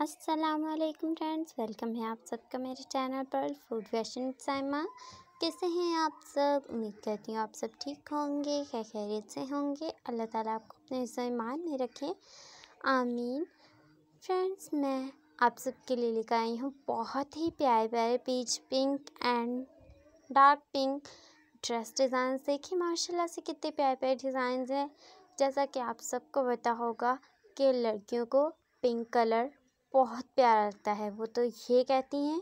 Aslam friends welcome है आप सबका मेरे चैनल पर फूड फैशन साइमा कैसे हैं आप सब उम्मीद करती हूँ आप सब ठीक होंगे खैर खैरियत से होंगे अल्लाह ताला आपको अपने सामान में रखे आमीन फ्रेंड्स मैं आप सबके लिए लेकर आई हूँ बहुत ही प्यारे प्यारे peach pink and dark pink dress design देखिए माशाल्लाह से कितने प्यारे प्यारे डिज़ाइन हैं जैसा कि आप सबको पता होगा कि लड़कियों को पिंक कलर बहुत प्यारा लगता है वो तो ये कहती हैं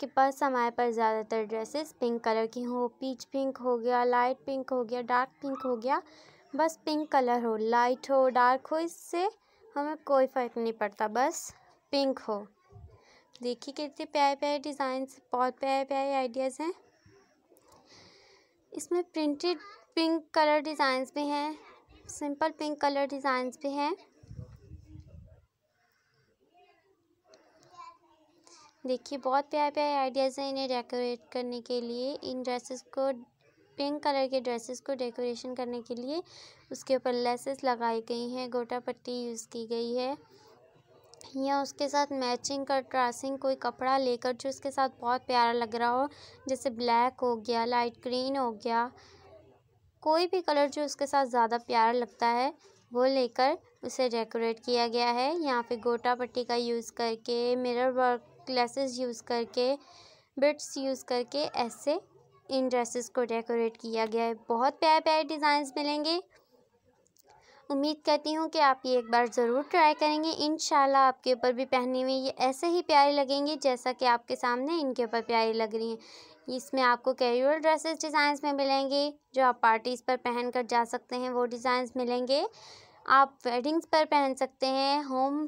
कि बस हमारे पास ज़्यादातर ड्रेसेस पिंक कलर की हों पीच पिंक हो गया लाइट पिंक हो गया डार्क पिंक हो गया बस पिंक कलर हो लाइट हो डार्क हो इससे हमें कोई फ़र्क नहीं पड़ता बस पिंक हो देखिए कितने प्यारे प्यारे डिज़ाइंस बहुत प्यारे प्यारे आइडियाज़ हैं इसमें प्रिंटेड पिंक कलर डिज़ाइंस भी हैं सिंपल पिंक कलर डिज़ाइंस भी हैं देखिए बहुत प्यारे प्यारे आइडियाज़ हैं इन्हें डेकोरेट करने के लिए इन ड्रेसेस को पिंक कलर के ड्रेसेस को डेकोरेशन करने के लिए उसके ऊपर लेसेस लगाई गई हैं गोटा पट्टी यूज़ की गई है या उसके साथ मैचिंग का ट्रासिंग कोई कपड़ा लेकर जो उसके साथ बहुत प्यारा लग रहा हो जैसे ब्लैक हो गया लाइट ग्रीन हो गया कोई भी कलर जो उसके साथ ज़्यादा प्यारा लगता है वो लेकर उसे डेकोरेट किया गया है यहाँ पे गोटा पट्टी का यूज़ करके मिरर वर्क क्लासेस यूज़ करके बिट्स यूज़ करके ऐसे इन ड्रेसेस को डेकोरेट किया गया है बहुत प्यारे प्यारे डिज़ाइंस मिलेंगे उम्मीद करती हूँ कि आप ये एक बार ज़रूर ट्राई करेंगे इन आपके ऊपर भी पहने में ये ऐसे ही प्यारे लगेंगे जैसा कि आपके सामने इनके ऊपर प्यारी लग रही हैं इसमें आपको कैजुअल ड्रेसेस डिज़ाइंस में मिलेंगे जो आप पार्टीज़ पर पहन कर जा सकते हैं वो डिज़ाइंस मिलेंगे आप वेडिंग्स पर पहन सकते हैं होम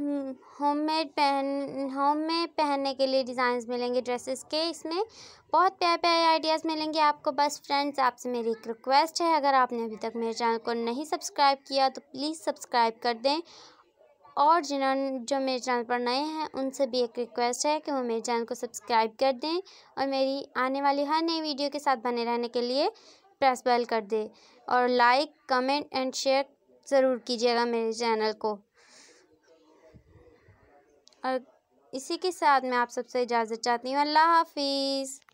होममेड पहन होम में पहनने के लिए डिज़ाइंस मिलेंगे ड्रेसेस के इसमें बहुत प्यारे प्यारे आइडियाज़ मिलेंगे आपको बस फ्रेंड्स आपसे मेरी एक रिक्वेस्ट है अगर आपने अभी तक मेरे चैनल को नहीं सब्सक्राइब किया तो प्लीज़ सब्सक्राइब कर दें और जिन्होंने जो मेरे चैनल पर नए हैं उनसे भी एक रिक्वेस्ट है कि वो मेरे चैनल को सब्सक्राइब कर दें और मेरी आने वाली हर नई वीडियो के साथ बने रहने के लिए प्रेस बेल कर दें और लाइक कमेंट एंड शेयर ज़रूर कीजिएगा मेरे चैनल को और इसी के साथ मैं आप सबसे इजाज़त चाहती हूँ अल्लाह हाफिज़